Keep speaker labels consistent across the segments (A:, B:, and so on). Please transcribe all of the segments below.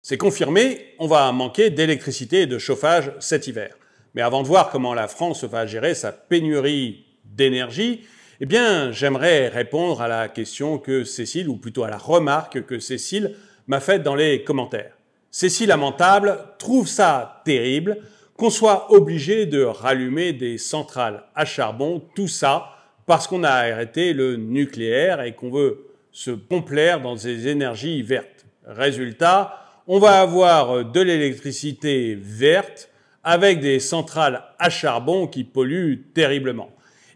A: C'est confirmé, on va manquer d'électricité et de chauffage cet hiver. Mais avant de voir comment la France va gérer sa pénurie d'énergie, eh bien, j'aimerais répondre à la question que Cécile, ou plutôt à la remarque que Cécile m'a faite dans les commentaires. Cécile Lamentable trouve ça terrible qu'on soit obligé de rallumer des centrales à charbon, tout ça parce qu'on a arrêté le nucléaire et qu'on veut se complaire dans des énergies vertes. Résultat, on va avoir euh, de l'électricité verte avec des centrales à charbon qui polluent terriblement.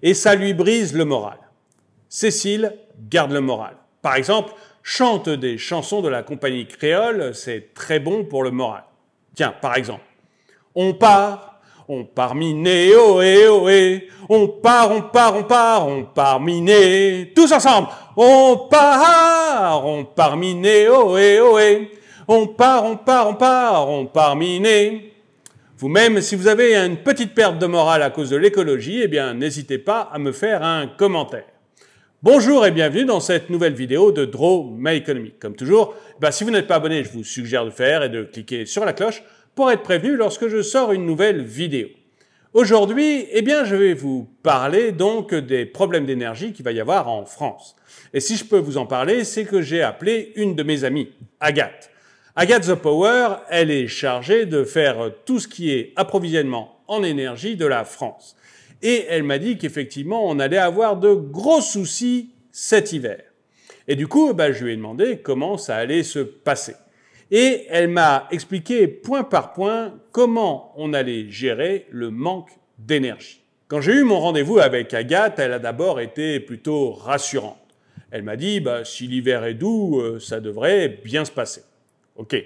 A: Et ça lui brise le moral. Cécile garde le moral. Par exemple, chante des chansons de la compagnie créole, c'est très bon pour le moral. Tiens, par exemple, on part, on part miner, ohé, eh, ohé, eh. on part, on part, on part, on part miner, tous ensemble, on part, on part miner, ohé, eh, ohé. On part, on part, on part, on part miner. Vous-même, si vous avez une petite perte de morale à cause de l'écologie, eh bien, n'hésitez pas à me faire un commentaire. Bonjour et bienvenue dans cette nouvelle vidéo de Draw My Economy. Comme toujours, eh ben, si vous n'êtes pas abonné, je vous suggère de faire et de cliquer sur la cloche pour être prévenu lorsque je sors une nouvelle vidéo. Aujourd'hui, eh bien, je vais vous parler donc des problèmes d'énergie qu'il va y avoir en France. Et si je peux vous en parler, c'est que j'ai appelé une de mes amies, Agathe. Agathe the Power, elle est chargée de faire tout ce qui est approvisionnement en énergie de la France. Et elle m'a dit qu'effectivement, on allait avoir de gros soucis cet hiver. Et du coup, bah, je lui ai demandé comment ça allait se passer. Et elle m'a expliqué point par point comment on allait gérer le manque d'énergie. Quand j'ai eu mon rendez-vous avec Agathe, elle a d'abord été plutôt rassurante. Elle m'a dit, bah, si l'hiver est doux, euh, ça devrait bien se passer. OK.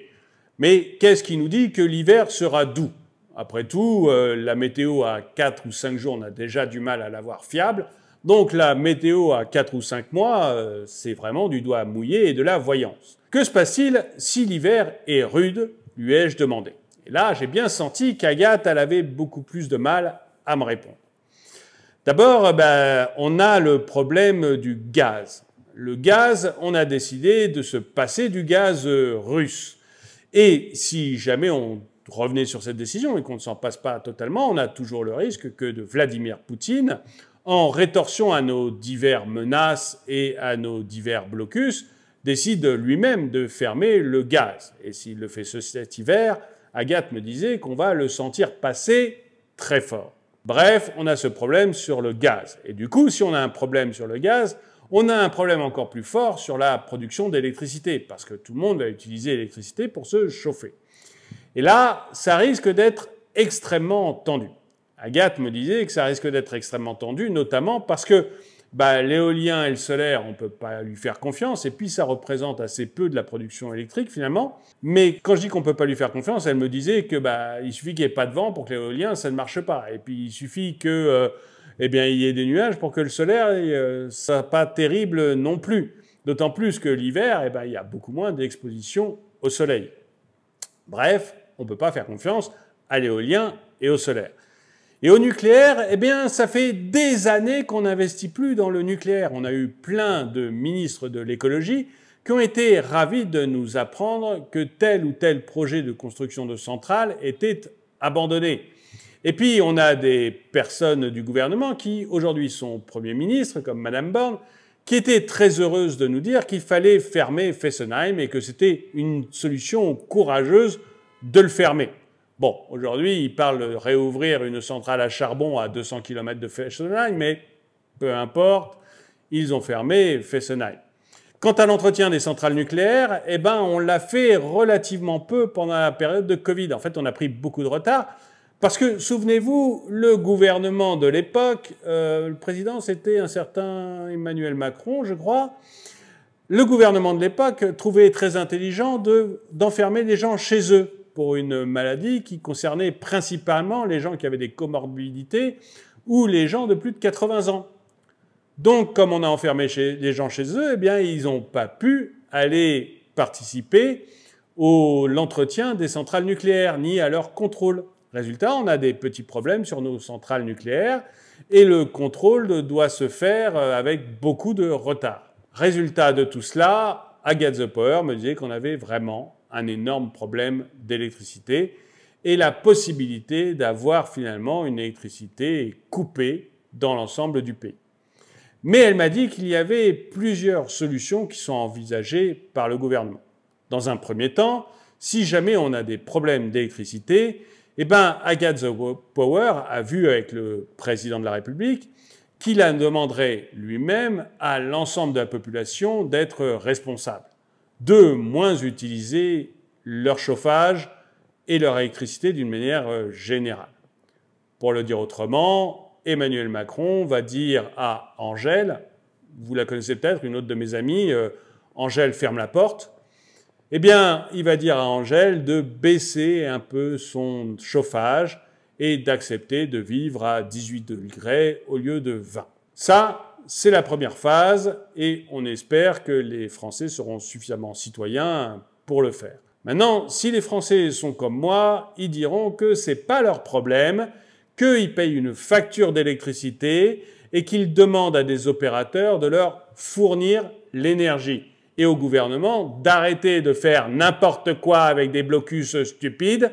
A: Mais qu'est-ce qui nous dit que l'hiver sera doux Après tout, euh, la météo à 4 ou 5 jours, on a déjà du mal à l'avoir fiable. Donc la météo à 4 ou 5 mois, euh, c'est vraiment du doigt mouillé et de la voyance. Que se passe-t-il si l'hiver est rude lui ai-je demandé. Et là, j'ai bien senti qu'Agathe, elle avait beaucoup plus de mal à me répondre. D'abord, ben, on a le problème du gaz le gaz, on a décidé de se passer du gaz euh, russe. Et si jamais on revenait sur cette décision et qu'on ne s'en passe pas totalement, on a toujours le risque que de Vladimir Poutine, en rétorsion à nos divers menaces et à nos divers blocus, décide lui-même de fermer le gaz. Et s'il le fait cet hiver, Agathe me disait qu'on va le sentir passer très fort. Bref, on a ce problème sur le gaz. Et du coup, si on a un problème sur le gaz, on a un problème encore plus fort sur la production d'électricité, parce que tout le monde va utiliser l'électricité pour se chauffer. Et là, ça risque d'être extrêmement tendu. Agathe me disait que ça risque d'être extrêmement tendu, notamment parce que bah, l'éolien et le solaire, on ne peut pas lui faire confiance, et puis ça représente assez peu de la production électrique finalement. Mais quand je dis qu'on ne peut pas lui faire confiance, elle me disait que bah, il suffit qu'il n'y ait pas de vent pour que l'éolien, ça ne marche pas. Et puis il suffit que... Euh, eh bien, il y ait des nuages pour que le solaire ça' euh, soit pas terrible non plus. D'autant plus que l'hiver, eh ben, il y a beaucoup moins d'exposition au soleil. Bref, on ne peut pas faire confiance à l'éolien et au solaire. Et au nucléaire, eh bien, ça fait des années qu'on n'investit plus dans le nucléaire. On a eu plein de ministres de l'écologie qui ont été ravis de nous apprendre que tel ou tel projet de construction de centrale était abandonné. Et puis, on a des personnes du gouvernement qui, aujourd'hui, sont Premier ministre, comme Madame Borne, qui étaient très heureuses de nous dire qu'il fallait fermer Fessenheim et que c'était une solution courageuse de le fermer. Bon, aujourd'hui, ils parlent de réouvrir une centrale à charbon à 200 km de Fessenheim, mais peu importe, ils ont fermé Fessenheim. Quant à l'entretien des centrales nucléaires, eh ben, on l'a fait relativement peu pendant la période de Covid. En fait, on a pris beaucoup de retard parce que, souvenez-vous, le gouvernement de l'époque, euh, le président, c'était un certain Emmanuel Macron, je crois. Le gouvernement de l'époque trouvait très intelligent d'enfermer les gens chez eux pour une maladie qui concernait principalement les gens qui avaient des comorbidités ou les gens de plus de 80 ans. Donc, comme on a enfermé les gens chez eux, eh bien, ils n'ont pas pu aller participer à l'entretien des centrales nucléaires ni à leur contrôle. Résultat, on a des petits problèmes sur nos centrales nucléaires et le contrôle doit se faire euh, avec beaucoup de retard. Résultat de tout cela, Agathe Power me disait qu'on avait vraiment un énorme problème d'électricité et la possibilité d'avoir finalement une électricité coupée dans l'ensemble du pays. Mais elle m'a dit qu'il y avait plusieurs solutions qui sont envisagées par le gouvernement. Dans un premier temps, si jamais on a des problèmes d'électricité, eh bien, Agathe Power a vu avec le président de la République qu'il a demanderait lui-même à l'ensemble de la population d'être responsable, de moins utiliser leur chauffage et leur électricité d'une manière euh, générale. Pour le dire autrement, Emmanuel Macron va dire à Angèle, vous la connaissez peut-être, une autre de mes amies, euh, Angèle ferme la porte, eh bien, il va dire à Angèle de baisser un peu son chauffage et d'accepter de vivre à 18 degrés au lieu de 20. Ça, c'est la première phase et on espère que les Français seront suffisamment citoyens pour le faire. Maintenant, si les Français sont comme moi, ils diront que ce n'est pas leur problème, qu'ils payent une facture d'électricité et qu'ils demandent à des opérateurs de leur fournir l'énergie et au gouvernement d'arrêter de faire n'importe quoi avec des blocus stupides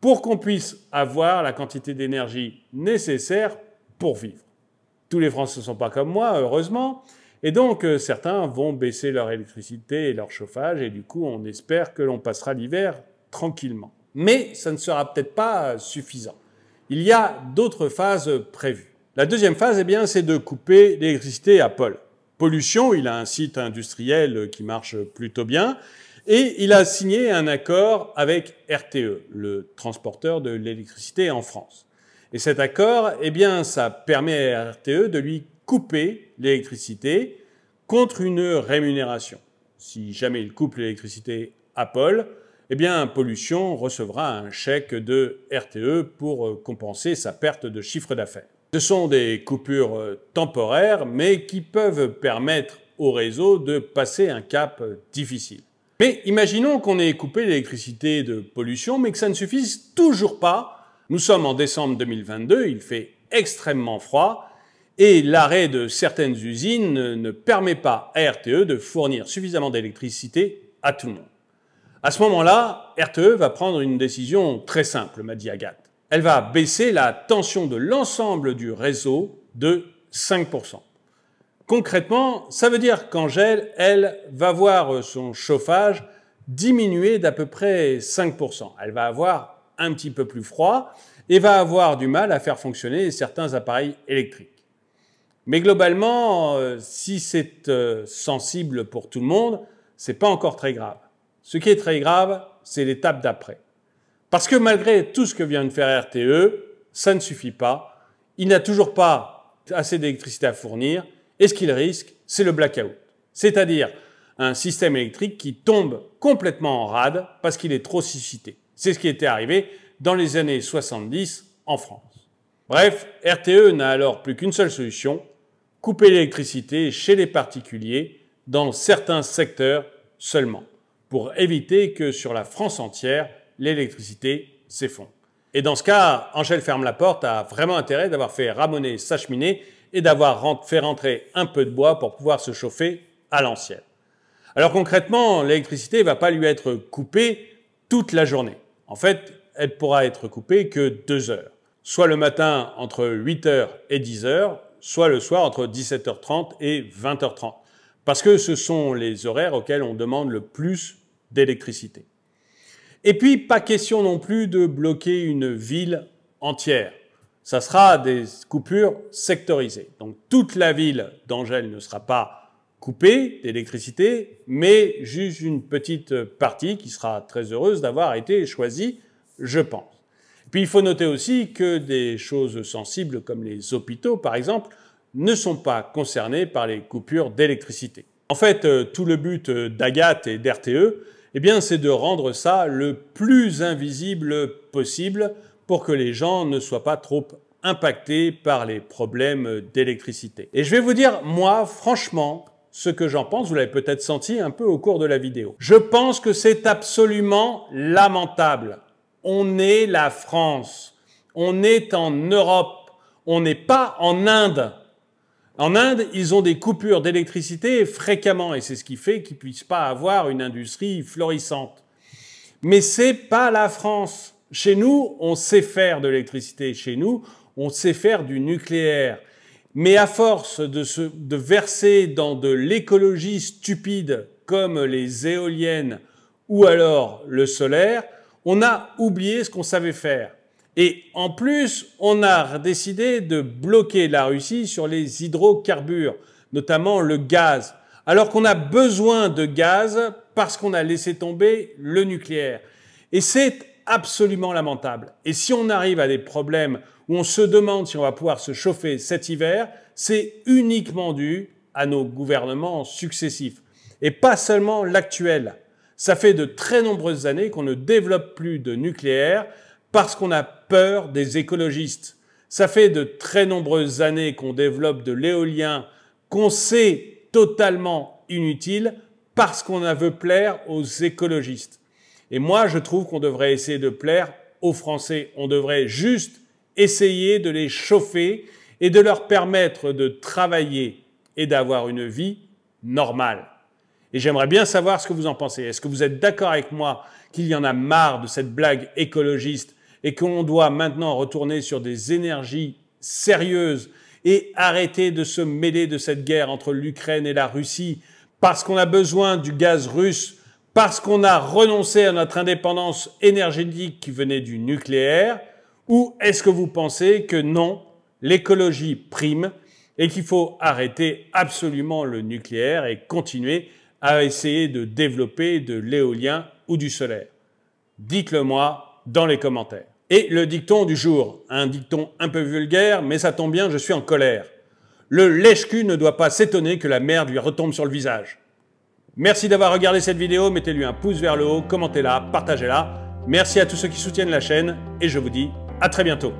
A: pour qu'on puisse avoir la quantité d'énergie nécessaire pour vivre. Tous les Français ne sont pas comme moi, heureusement. Et donc, euh, certains vont baisser leur électricité et leur chauffage, et du coup, on espère que l'on passera l'hiver tranquillement. Mais ça ne sera peut-être pas suffisant. Il y a d'autres phases prévues. La deuxième phase, eh bien, c'est de couper l'électricité à Paul pollution. Il a un site industriel qui marche plutôt bien. Et il a signé un accord avec RTE, le transporteur de l'électricité en France. Et cet accord, eh bien, ça permet à RTE de lui couper l'électricité contre une rémunération. Si jamais il coupe l'électricité à Paul, eh bien, Pollution recevra un chèque de RTE pour compenser sa perte de chiffre d'affaires. Ce sont des coupures euh, temporaires, mais qui peuvent permettre au réseau de passer un cap euh, difficile. Mais imaginons qu'on ait coupé l'électricité de pollution, mais que ça ne suffise toujours pas. Nous sommes en décembre 2022, il fait extrêmement froid, et l'arrêt de certaines usines ne permet pas à RTE de fournir suffisamment d'électricité à tout le monde. À ce moment-là, RTE va prendre une décision très simple, m'a dit Agathe elle va baisser la tension de l'ensemble du réseau de 5%. Concrètement, ça veut dire gel, elle, va voir son chauffage diminuer d'à peu près 5%. Elle va avoir un petit peu plus froid et va avoir du mal à faire fonctionner certains appareils électriques. Mais globalement, euh, si c'est euh, sensible pour tout le monde, c'est pas encore très grave. Ce qui est très grave, c'est l'étape d'après. Parce que malgré tout ce que vient de faire RTE, ça ne suffit pas. Il n'a toujours pas assez d'électricité à fournir. Et ce qu'il risque, c'est le blackout. C'est-à-dire un système électrique qui tombe complètement en rade parce qu'il est trop suscité. C'est ce qui était arrivé dans les années 70 en France. Bref, RTE n'a alors plus qu'une seule solution, couper l'électricité chez les particuliers dans certains secteurs seulement, pour éviter que sur la France entière, l'électricité s'effondre. Et dans ce cas, Angèle ferme la porte a vraiment intérêt d'avoir fait ramoner sa cheminée et d'avoir fait rentrer un peu de bois pour pouvoir se chauffer à l'ancienne. Alors concrètement, l'électricité ne va pas lui être coupée toute la journée. En fait, elle pourra être coupée que deux heures. Soit le matin entre 8h et 10h, soit le soir entre 17h30 et 20h30. Parce que ce sont les horaires auxquels on demande le plus d'électricité. Et puis, pas question non plus de bloquer une ville entière. Ça sera des coupures sectorisées. Donc, toute la ville d'Angèle ne sera pas coupée d'électricité, mais juste une petite partie qui sera très heureuse d'avoir été choisie, je pense. Puis il faut noter aussi que des choses sensibles comme les hôpitaux, par exemple, ne sont pas concernées par les coupures d'électricité. En fait, euh, tout le but euh, d'Agathe et d'RTE eh bien c'est de rendre ça le plus invisible possible pour que les gens ne soient pas trop impactés par les problèmes d'électricité. Et je vais vous dire, moi, franchement, ce que j'en pense, vous l'avez peut-être senti un peu au cours de la vidéo. Je pense que c'est absolument lamentable. On est la France, on est en Europe, on n'est pas en Inde. En Inde, ils ont des coupures d'électricité fréquemment et c'est ce qui fait qu'ils ne puissent pas avoir une industrie florissante. Mais c'est pas la France. Chez nous, on sait faire de l'électricité. Chez nous, on sait faire du nucléaire. Mais à force de, se, de verser dans de l'écologie stupide comme les éoliennes ou alors le solaire, on a oublié ce qu'on savait faire. Et en plus, on a décidé de bloquer la Russie sur les hydrocarbures, notamment le gaz, alors qu'on a besoin de gaz parce qu'on a laissé tomber le nucléaire. Et c'est absolument lamentable. Et si on arrive à des problèmes où on se demande si on va pouvoir se chauffer cet hiver, c'est uniquement dû à nos gouvernements successifs. Et pas seulement l'actuel. Ça fait de très nombreuses années qu'on ne développe plus de nucléaire parce qu'on a peur des écologistes. Ça fait de très nombreuses années qu'on développe de l'éolien qu'on sait totalement inutile parce qu'on a veut plaire aux écologistes. Et moi, je trouve qu'on devrait essayer de plaire aux Français. On devrait juste essayer de les chauffer et de leur permettre de travailler et d'avoir une vie normale. Et j'aimerais bien savoir ce que vous en pensez. Est-ce que vous êtes d'accord avec moi qu'il y en a marre de cette blague écologiste et qu'on doit maintenant retourner sur des énergies sérieuses et arrêter de se mêler de cette guerre entre l'Ukraine et la Russie parce qu'on a besoin du gaz russe, parce qu'on a renoncé à notre indépendance énergétique qui venait du nucléaire, ou est-ce que vous pensez que non, l'écologie prime et qu'il faut arrêter absolument le nucléaire et continuer à essayer de développer de l'éolien ou du solaire Dites-le moi dans les commentaires. Et le dicton du jour, un dicton un peu vulgaire, mais ça tombe bien, je suis en colère. Le lèche-cul ne doit pas s'étonner que la merde lui retombe sur le visage. Merci d'avoir regardé cette vidéo, mettez-lui un pouce vers le haut, commentez-la, partagez-la. Merci à tous ceux qui soutiennent la chaîne et je vous dis à très bientôt.